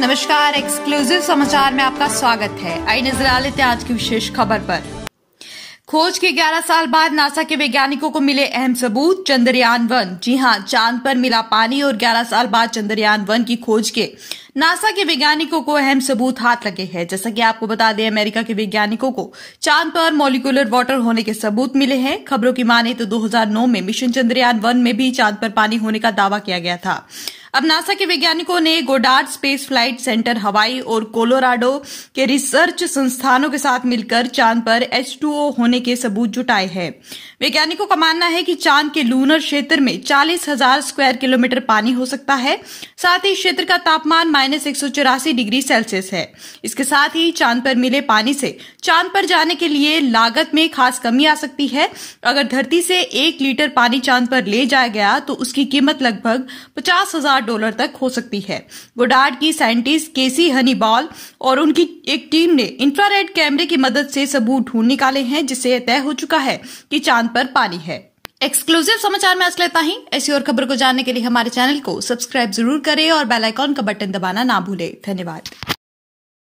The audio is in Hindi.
नमस्कार एक्सक्लूसिव समाचार में आपका स्वागत है आई नजर आ लेते हैं आज की विशेष खबर पर खोज के 11 साल बाद नासा के वैज्ञानिकों को मिले अहम सबूत चंद्रयान वन जी हां चांद पर मिला पानी और 11 साल बाद चंद्रयान वन की खोज के नासा के वैज्ञानिकों को अहम सबूत हाथ लगे हैं जैसा कि आपको बता दें अमेरिका के वैज्ञानिकों को चांद पर मॉलिकुलर वाटर होने के सबूत मिले हैं खबरों की माने तो 2009 में मिशन चंद्रयान वन में भी चांद पर पानी होने का दावा किया गया था अब नासा के वैज्ञानिकों ने गोडार्ड स्पेस फ्लाइट सेंटर हवाई और कोलोराडो के रिसर्च संस्थानों के साथ मिलकर चांद पर एच होने के सबूत जुटाए हैं वैज्ञानिकों का मानना है कि चांद के लूनर क्षेत्र में चालीस हजार स्क्वायर किलोमीटर पानी हो सकता है साथ ही क्षेत्र का तापमान माइनस एक डिग्री सेल्सियस है इसके साथ ही चांद पर मिले पानी से चांद पर जाने के लिए लागत में खास कमी आ सकती है अगर धरती से एक लीटर पानी चांद पर ले जाया गया तो उसकी कीमत लगभग पचास हजार हजार डॉलर तक हो सकती है वुडार्ड की साइंटिस्ट केसी हनीबॉल और उनकी एक टीम ने इंफ्रारेड कैमरे की मदद से सबूत ढूंढ निकाले हैं जिससे तय हो चुका है कि चांद पर पानी है एक्सक्लूसिव समाचार में आज लेता ही ऐसी और खबर को जानने के लिए हमारे चैनल को सब्सक्राइब जरूर करें और बेल आइकॉन का बटन दबाना ना भूले धन्यवाद